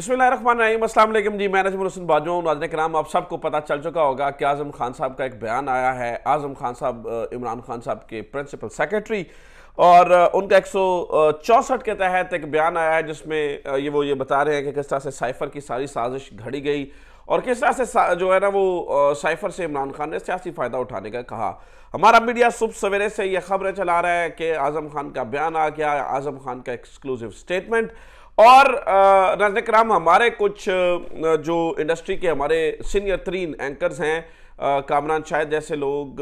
अस्सलाम वालेकुम जी मैं नजम हसन बाजू नाजन के आप सबको पता चल चुका होगा कि आज़म खान साहब का एक बयान आया है आज़म खान साहब इमरान खान साहब के प्रिंसिपल सेक्रेटरी और उनका एक सौ चौंसठ के तहत एक बयान आया है जिसमें ये वो ये बता रहे हैं कि किस तरह से साइफर की सारी साजिश घड़ी गई और किस तरह से जो है ना वो साइफर से इमरान खान ने सियासी फ़ायदा उठाने का कहा हमारा मीडिया सुबह सवेरे से ये खबरें चला रहा है कि आज़म खान का बयान आ गया आज़म खान का एक्सक्लूसिव स्टेटमेंट और नाजन कराम हमारे कुछ जो इंडस्ट्री के हमारे सीनियर तरीन एंकर्स हैं कामरान शाहिद जैसे लोग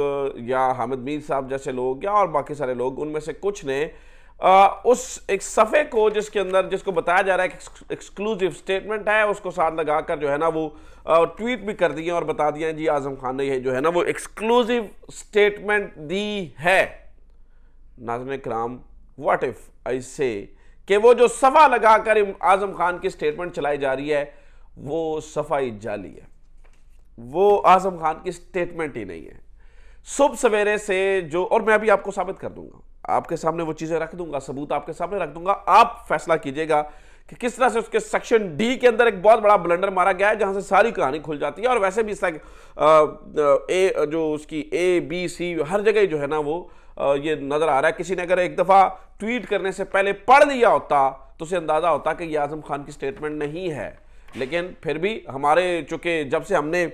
या हामिद मीर साहब जैसे लोग या और बाकी सारे लोग उनमें से कुछ ने आ, उस एक सफ़े को जिसके अंदर जिसको बताया जा रहा है कि एक्सक्लूसिव स्टेटमेंट है उसको साथ लगा कर जो है ना वो ट्वीट भी कर दिए और बता दिया जी आजम खान ने यह जो है ना वो एक्सक्लूसिव स्टेटमेंट दी है नाजन कराम वाट इफ़ आई से कि वो जो सफ़ा लगाकर आज़म खान की स्टेटमेंट चलाई जा रही है वो सफाई जाली है वो आज़म खान की स्टेटमेंट ही नहीं है सुबह सवेरे से जो और मैं अभी आपको साबित कर दूंगा आपके सामने वो चीज़ें रख दूंगा सबूत आपके सामने रख दूंगा आप फैसला कीजिएगा कि किस तरह से उसके सेक्शन डी के अंदर एक बहुत बड़ा ब्लंडर मारा गया है जहां से सारी कहानी खुल जाती है और वैसे भी तरह ए जो उसकी ए बी सी हर जगह जो है ना वो ये नज़र आ रहा है किसी ने अगर एक दफ़ा ट्वीट करने से पहले पढ़ लिया होता तो उसे अंदाज़ा होता कि ये आजम खान की स्टेटमेंट नहीं है लेकिन फिर भी हमारे चूंकि जब से हमने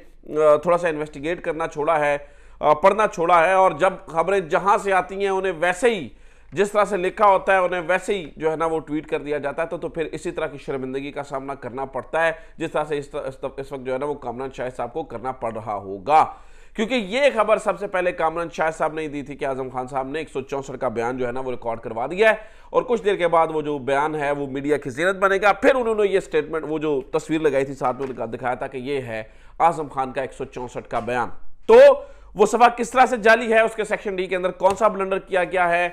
थोड़ा सा इन्वेस्टिगेट करना छोड़ा है पढ़ना छोड़ा है और जब खबरें जहां से आती हैं उन्हें वैसे ही जिस तरह से लिखा होता है उन्हें वैसे ही जो है ना वो ट्वीट कर दिया जाता है तो तो फिर इसी तरह की शर्मिंदगी का सामना करना पड़ता है जिस तरह से इस, तर, इस, तर, इस वक्त जो है ना वो कामरान शाह साहब को करना पड़ रहा होगा क्योंकि ये खबर सबसे पहले कामरान शाह साहब ने दी थी कि आजम खान साहब ने एक का बयान जो है ना वो रिकॉर्ड करवा दिया है और कुछ देर के बाद वो जो बयान है वो मीडिया की जीरत बनेगा फिर उन्होंने ये स्टेटमेंट वो जो तस्वीर लगाई थी साथ में दिखाया था कि ये है आजम खान का एक का बयान तो वो सभा किस तरह से जाली है उसके सेक्शन डी के अंदर कौन सा ब्लेंडर किया गया है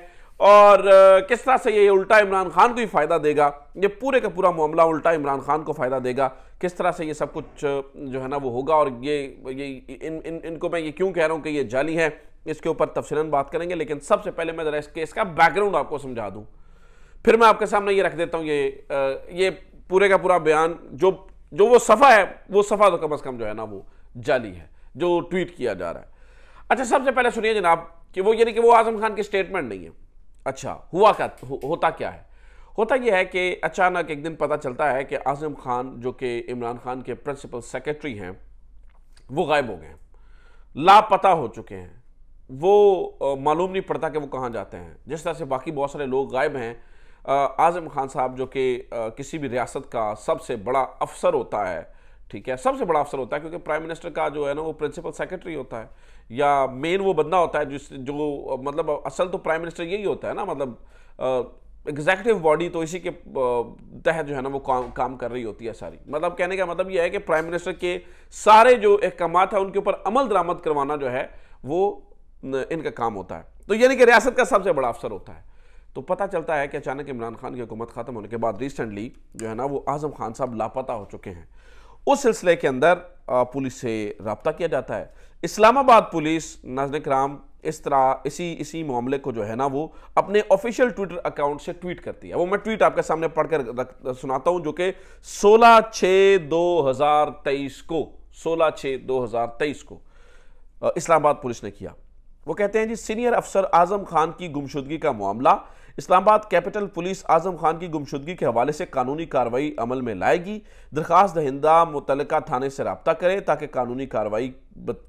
और किस तरह से ये उल्टा इमरान खान को ही फायदा देगा ये पूरे का पूरा मामला उल्टा इमरान खान को फायदा देगा किस तरह से ये सब कुछ जो है ना वो होगा और ये ये इन इन इनको मैं ये क्यों कह रहा हूँ कि ये जाली है इसके ऊपर तफसीन बात करेंगे लेकिन सबसे पहले मैं ज़रा इस केस का बैकग्राउंड आपको समझा दूँ फिर मैं आपके सामने ये रख देता हूँ ये ये पूरे का पूरा बयान जो जो वो सफ़ा है वो सफ़ा तो कम अज़ कम जो है ना वो जाली है जो ट्वीट किया जा रहा है अच्छा सबसे पहले सुनिए जनाब कि वो यानी कि वो आजम खान की स्टेटमेंट नहीं है अच्छा हुआ क्या हो, होता क्या है होता यह है कि अचानक एक दिन पता चलता है कि आज़म खान जो कि इमरान खान के प्रिंसिपल सेक्रेटरी हैं वो गायब हो गए हैं लापता हो चुके हैं वो मालूम नहीं पड़ता कि वो कहाँ जाते हैं जिस तरह से बाकी बहुत सारे लोग गायब हैं आज़म खान साहब जो कि किसी भी रियासत का सबसे बड़ा अफसर होता है ठीक है सबसे बड़ा अफसर होता है क्योंकि प्राइम मिनिस्टर का जो है ना वो प्रिंसिपल सेक्रेटरी होता है या मेन वो बंदा होता है जिस जो मतलब असल तो प्राइम मिनिस्टर यही होता है ना मतलब एग्जैक्टिव बॉडी तो इसी के तहत जो है ना वो काम काम कर रही होती है सारी मतलब कहने का मतलब यह है कि प्राइम मिनिस्टर के सारे जो अहकाम हैं उनके ऊपर अमल दरामद करवाना जो है वो इनका काम होता है तो यानी कि रियासत का सबसे बड़ा अफसर होता है तो पता चलता है कि अचानक इमरान खान की हुकूमत ख़त्म होने के बाद रिसेंटली जो है ना वो आज़म खान साहब लापता हो चुके हैं उस सिलसिले के अंदर पुलिस से रबता किया जाता है इस्लामाबाद पुलिस नजर कराम इस तरह इसी इसी मामले को जो है ना वो अपने ऑफिशियल ट्विटर अकाउंट से ट्वीट करती है वो मैं ट्वीट आपके सामने पढ़कर सुनाता हूं जो कि 16 छ 2023 को 16 छ 2023 को इस्लामाबाद पुलिस ने किया वो कहते हैं जी सीनियर अफसर आजम खान की गुमशुदगी का मामला इस्लामाबाद कैपिटल पुलिस आजम खान की गुमशुदगी के हवाले से कानूनी कार्रवाई अमल में लाएगी दरख्वास्त दहिंदा मुतल थाने से रबता करें ताकि कानूनी कार्रवाई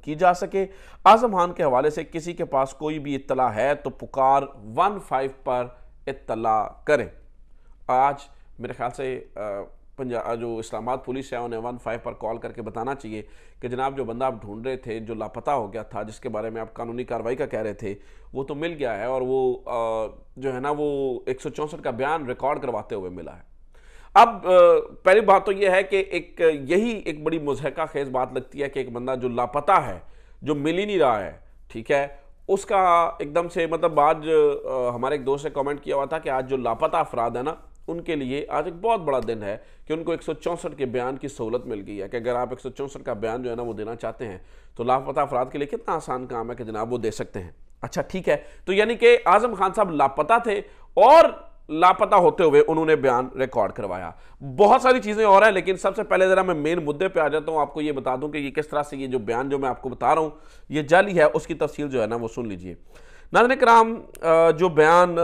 की जा सके आजम खान के हवाले से किसी के पास कोई भी इतला है तो पुकार वन फाइव पर इतला करें आज मेरे ख्याल से आ, पंजाब जो इस्लामाबाद पुलिस है उन्हें वन फाइव पर कॉल करके बताना चाहिए कि जनाब जो बंदा आप ढूंढ रहे थे जो लापता हो गया था जिसके बारे में आप कानूनी कार्रवाई का कह रहे थे वो तो मिल गया है और वो जो है ना वो एक का बयान रिकॉर्ड करवाते हुए मिला है अब पहली बात तो यह है कि एक यही एक बड़ी मुजहका खेज बात लगती है कि एक बंदा जो लापता है जो मिल ही नहीं रहा है ठीक है उसका एकदम से मतलब आज हमारे एक दोस्त ने कमेंट किया हुआ था कि आज जो लापता अफराद है ना उनके लिए आज एक बहुत बड़ा दिन है कि उनको एक के बयान की सहूलत मिल गई है कि अगर आप एक का बयान जो है ना वो देना चाहते हैं तो लापता अफराद के लिए कितना आसान काम है कि जनाब वो दे सकते हैं अच्छा ठीक है तो यानी कि आजम खान साहब लापता थे और लापता होते हुए उन्होंने बयान रिकॉर्ड करवाया बहुत सारी चीज़ें और हैं लेकिन सबसे पहले ज़रा मैं मेन मुद्दे पे आ जाता हूं आपको ये बता दूं कि ये किस तरह से ये जो बयान जो मैं आपको बता रहा हूं ये जाली है उसकी तफसील जो है ना वो सुन लीजिए नाजन कराम जो बयान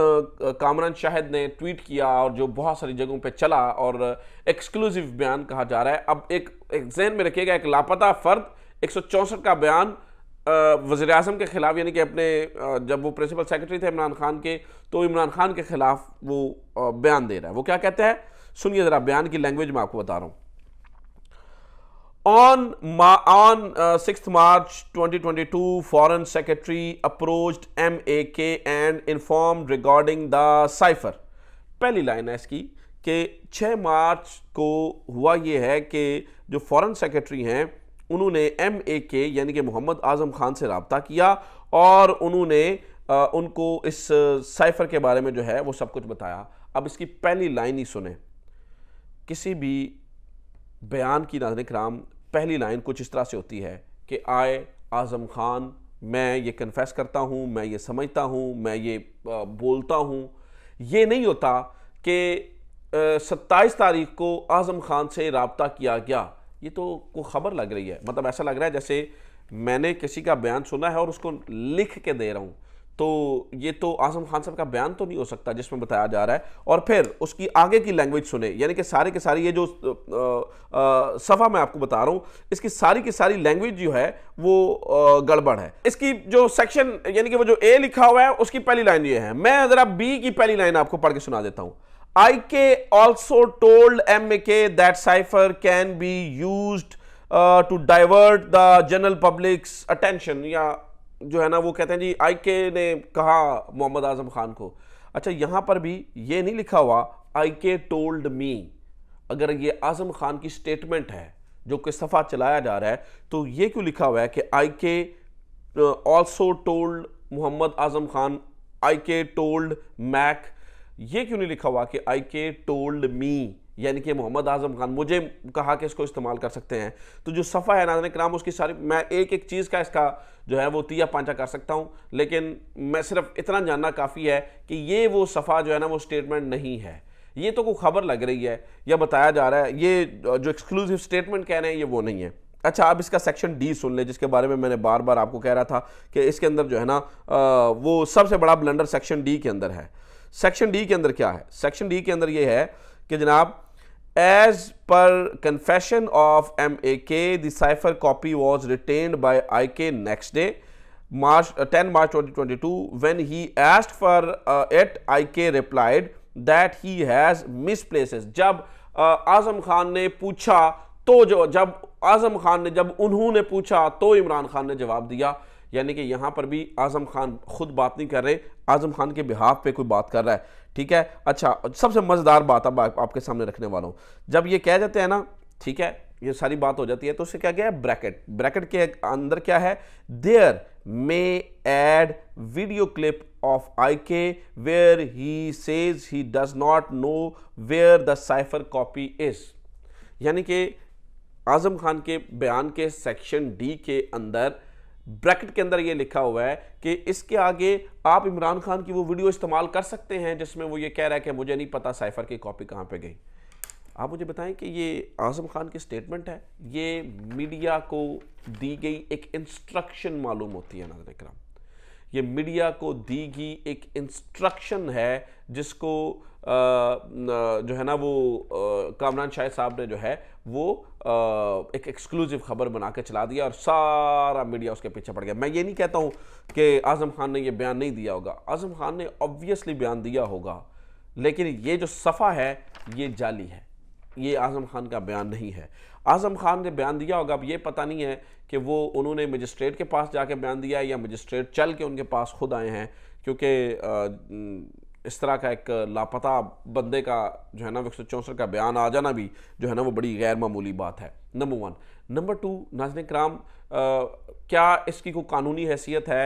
कामरान शाहिद ने ट्वीट किया और जो बहुत सारी जगहों पर चला और एक्सक्लूसिव बयान कहा जा रहा है अब एक एक जहन में रखिएगा एक लापता फ़र्द एक का बयान वज़ी अजम के ख़िलाफ़ यानी कि अपने जब वो प्रिंसिपल सेक्रेटरी थे इमरान खान के तो इमरान खान के ख़िलाफ़ वो बयान दे रहा है वो क्या कहता है सुनिए ज़रा बयान की लैंग्वेज में आपको बता रहा हूँ On, on uh, sixth uh, March 2022, Foreign Secretary approached MAK and informed regarding the cipher. पहली लाइन है इसकी कि 6 मार्च को हुआ ये है कि जो फॉरेन सेक्रेटरी हैं उन्होंने एम ए के यानी कि मोहम्मद आजम खान से रबता किया और उन्होंने उनको इस साइफर के बारे में जो है वो सब कुछ बताया अब इसकी पहली लाइन ही सुने किसी भी बयान की नाजन कराम पहली लाइन कुछ इस तरह से होती है कि आए आज़म खान मैं ये कन्फेस करता हूँ मैं ये समझता हूँ मैं ये बोलता हूँ ये नहीं होता कि सत्ताईस तारीख को आज़म खान से रबता किया गया ये तो को खबर लग रही है मतलब ऐसा लग रहा है जैसे मैंने किसी का बयान सुना है और उसको लिख के दे रहा हूँ तो ये तो आजम खान साहब का बयान तो नहीं हो सकता जिसमें बताया जा रहा है और फिर उसकी आगे की लैंग्वेज सुने यानी कि सारे के सारे ये जो सफ़ा मैं आपको बता रहा हूँ इसकी सारी की सारी लैंग्वेज जो है वो गड़बड़ है इसकी जो सेक्शन यानी कि वो जो ए लिखा हुआ है उसकी पहली लाइन ये है मैं ज़रा बी की पहली लाइन आपको पढ़ के सुना देता हूँ आई K also told M A K that cipher can be use to divert the general public's attention या जो है ना वो कहते हैं जी आई के ने कहा मोहम्मद आजम खान को अच्छा यहाँ पर भी ये नहीं लिखा हुआ आई के टोल्ड मी अगर ये आजम खान की स्टेटमेंट है जो कि सफ़ा चलाया जा रहा है तो ये क्यों लिखा हुआ है कि I K also told Mohammad Azam Khan I K told Mac ये क्यों नहीं लिखा हुआ कि आई के टोल्ड मी यानी कि मोहम्मद आजम खान मुझे कहा कि इसको इस्तेमाल कर सकते हैं तो जो सफ़ा है नाजन कराम उसकी सारी मैं एक एक चीज़ का इसका जो है वो तिया पांचा कर सकता हूँ लेकिन मैं सिर्फ इतना जानना काफ़ी है कि ये वो सफ़ा जो है ना वो स्टेटमेंट नहीं है ये तो कोई खबर लग रही है या बताया जा रहा है ये जो एक्सक्लूसिव स्टेटमेंट कह रहे हैं ये वो नहीं है अच्छा आप इसका सेक्शन डी सुन ले जिसके बारे में मैंने बार बार आपको कह रहा था कि इसके अंदर जो है ना वो सबसे बड़ा ब्लेंडर सेक्शन डी के अंदर है सेक्शन डी के अंदर क्या है सेक्शन डी के अंदर ये है कि जनाब As per confession of MAK, the cipher copy was retained by IK next day, March uh, 10 March 2022. When he asked for uh, it, IK replied that he has misplaces. जब आजम खान ने पूछा तो जो जब आजम खान ने जब उन्होंने पूछा तो इमरान खान ने जवाब दिया यानी कि यहाँ पर भी आज़म खान खुद बात नहीं कर रहे आज़म खान के बिहाफ पे कोई बात कर रहा है ठीक है अच्छा सबसे मज़ेदार बात अब आप, आपके सामने रखने वाला हूँ जब ये कह देते हैं ना ठीक है ये सारी बात हो जाती है तो उससे क्या गया ब्रैकेट ब्रैकेट के अंदर क्या है there may add video clip of I K where he says he does not know where the cipher copy is यानी कि आज़म खान के बयान के सेक्शन डी के अंदर ब्रैकेट के अंदर ये लिखा हुआ है कि इसके आगे आप इमरान खान की वो वीडियो इस्तेमाल कर सकते हैं जिसमें वो ये कह रहा है कि मुझे नहीं पता साइफर की कॉपी कहाँ पे गई आप मुझे बताएं कि ये आजम खान की स्टेटमेंट है ये मीडिया को दी गई एक इंस्ट्रक्शन मालूम होती है नाजर कराम ये मीडिया को दी गई एक इंस्ट्रक्शन है जिसको जो है ना वो कामरान शाह साहब ने जो है वो एक एक्सक्लूसिव खबर बना के चला दिया और सारा मीडिया उसके पीछे पड़ गया मैं ये नहीं कहता हूँ कि आज़म खान ने ये बयान नहीं दिया होगा आज़म खान ने ऑब्वियसली बयान दिया होगा लेकिन ये जो सफ़ा है ये जाली है ये आज़म खान का बयान नहीं है आज़म खान ने बयान दिया होगा अब ये पता नहीं है कि वो उन्होंने मजिस्ट्रेट के पास जाके बयान दिया है या मजिस्ट्रेट चल के उनके पास खुद आए हैं क्योंकि इस तरह का एक लापता बंदे का जो है ना एक सौ चौंसठ का बयान आ जाना भी जो है ना वो बड़ी गैर मामूली बात है नंबर वन नंबर टू नाजन कराम क्या इसकी कोई कानूनी हैसियत है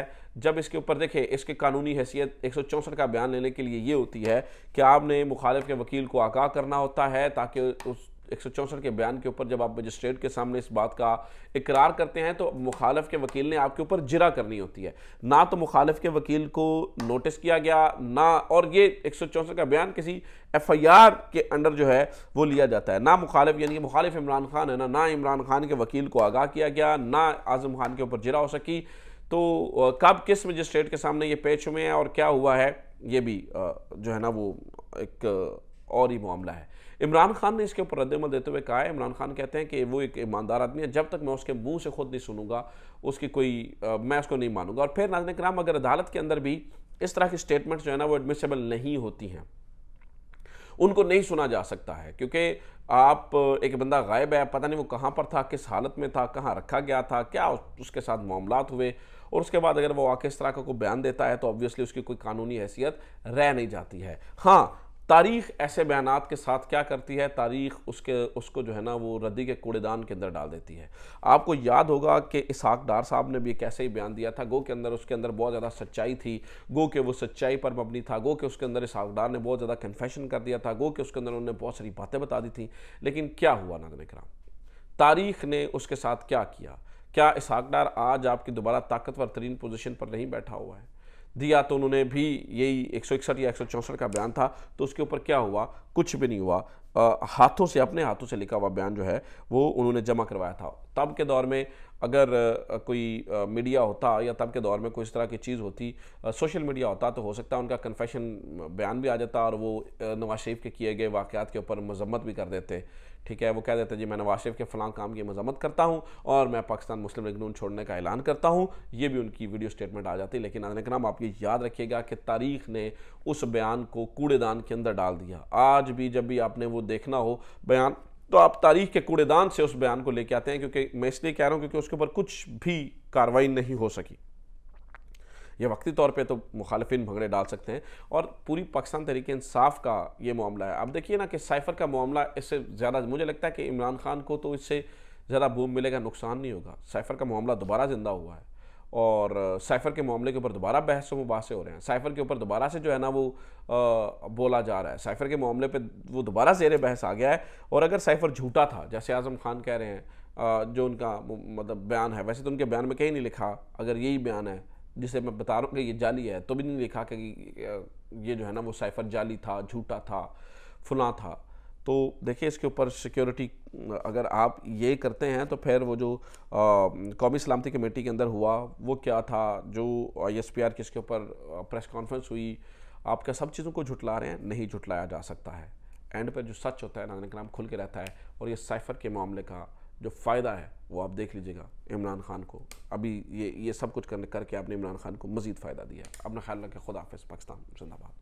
जब इसके ऊपर देखें इसके कानूनी हैसियत एक सौ चौंसठ का बयान लेने के लिए ये होती है कि आपने मुखालिफ के वकील को आगाह करना होता है ताकि उस एक के बयान के ऊपर जब आप मजिस्ट्रेट के सामने इस बात का इकरार करते हैं तो मुखालफ के वकील ने आपके ऊपर जिरा करनी होती है ना तो मुखालफ के वकील को नोटिस किया गया ना और ये एक का बयान किसी एफ आई आर के अंडर जो है वो लिया जाता है ना मुखालिफ यानी मुखालिफ इमरान खान है ना ना इमरान खान के वकील को आगाह किया गया ना आजम खान के ऊपर जिरा हो सकी तो कब किस मजिस्ट्रेट के सामने ये पेश हुए हैं और क्या हुआ है ये भी जो है ना वो एक और ही मामला है इमरान खान ने इसके ऊपर रद्दमल देते हुए कहा है इमरान खान कहते हैं कि वो एक ईमानदार आदमी है जब तक मैं उसके मुंह से खुद नहीं सुनूंगा उसकी कोई आ, मैं उसको नहीं मानूंगा और फिर नाजन कराम अगर अदालत के अंदर भी इस तरह की स्टेटमेंट्स जो है ना वो एडमिसेबल नहीं होती हैं उनको नहीं सुना जा सकता है क्योंकि आप एक बंदा गायब है पता नहीं वो कहाँ पर था किस हालत में था कहाँ रखा गया था क्या उसके साथ मामला हुए और उसके बाद अगर वो आके इस तरह का कोई बयान देता है तो ऑब्वियसली उसकी कोई कानूनी हैसियत रह नहीं जाती है हाँ तारीख ऐसे बयान के साथ क्या करती है तारीख उसके उसको जो है ना वो रद्दी के कूड़ेदान के अंदर डाल देती है आपको याद होगा कि इसहाक डार साहब ने भी एक ऐसे ही बयान दिया था गो के अंदर उसके अंदर बहुत ज़्यादा सच्चाई थी गो के वो सच्चाई पर मबनी था गो के उसके अंदर इसहाक डार ने बहुत ज़्यादा कन्फेशन कर दिया था गो के उसके अंदर उन्होंने बहुत सारी बातें बता दी थी लेकिन क्या हुआ नाजन कराम तारीख ने उसके साथ क्या किया क्या इसहाक डार आज आपकी दोबारा ताकतवर तरीन पोजिशन पर नहीं बैठा हुआ है दिया तो उन्होंने भी यही एक या एक का बयान था तो उसके ऊपर क्या हुआ कुछ भी नहीं हुआ आ, हाथों से अपने हाथों से लिखा हुआ बयान जो है वो उन्होंने जमा करवाया था तब के दौर में अगर कोई मीडिया होता या तब के दौर में कोई इस तरह की चीज़ होती सोशल मीडिया होता तो हो सकता है उनका कन्फेशन बयान भी आ जाता और वो नवाज शरीफ के किए गए वाक़ात के ऊपर मजम्मत भी कर देते ठीक है वो कह देते जी मैं नवाज शरीफ के फलां काम की मजम्मत करता हूँ और मैं पाकिस्तान मुस्लिम लीग नून छोड़ने का ऐलान करता हूँ ये भी उनकी वीडियो स्टेटमेंट आ जाती लेकिन अनकराम आप ये याद रखिएगा कि तारीख ने उस बयान को कूड़ेदान के अंदर डाल दिया आज भी जब भी आपने वो देखना हो बयान तो आप तारीख के कूड़ेदान से उस बयान को लेके आते हैं क्योंकि मैं इसलिए कह रहा हूँ क्योंकि उसके ऊपर कुछ भी कार्रवाई नहीं हो सकी ये वक्ती तौर पे तो मुखालफन भंगड़े डाल सकते हैं और पूरी पाकिस्तान तहरीक इंसाफ का ये मामला है आप देखिए ना कि साइफर का मामला इससे ज़्यादा मुझे लगता है कि इमरान खान को तो इससे ज़्यादा बूम मिलेगा नुकसान नहीं होगा साइफर का मामला दोबारा ज़िंदा हुआ है और साइफ़र के मामले के ऊपर दोबारा बहस व मुबासे हो रहे हैं साइफ़र के ऊपर दोबारा से जो है ना वो आ, बोला जा रहा है साइफ़र के मामले पे वो दोबारा जेर बहस आ गया है और अगर साइफ़र झूठा था जैसे आज़म खान कह रहे हैं आ, जो उनका मतलब बयान है वैसे तो उनके बयान में कहीं नहीं लिखा अगर यही बयान है जिसे मैं बता रहा हूँ कि ये जाली है तो भी नहीं लिखा कि ये जो है ना वो साइफ़र जाली था झूठा था फुला था तो देखिए इसके ऊपर सिक्योरिटी अगर आप ये करते हैं तो फिर वो जो कौमी सलामती कमेटी के अंदर हुआ वो क्या था जो आई एस पी आर के इसके ऊपर प्रेस कॉन्फ्रेंस हुई आप क्या सब चीज़ों को झुटला रहे हैं नहीं झुटलाया जा सकता है एंड पर जो सच होता है नाजन कलाम खुल के रहता है और ये साइफर के मामले का जो फ़ायदा है वो आप देख लीजिएगा इमरान खान को अभी ये ये सब कुछ करने करके आपने इमरान खान को मज़ीद फ़ायदा दिया अपना ख्याल रखें खुदा पाकिस्तान जिंदाबाद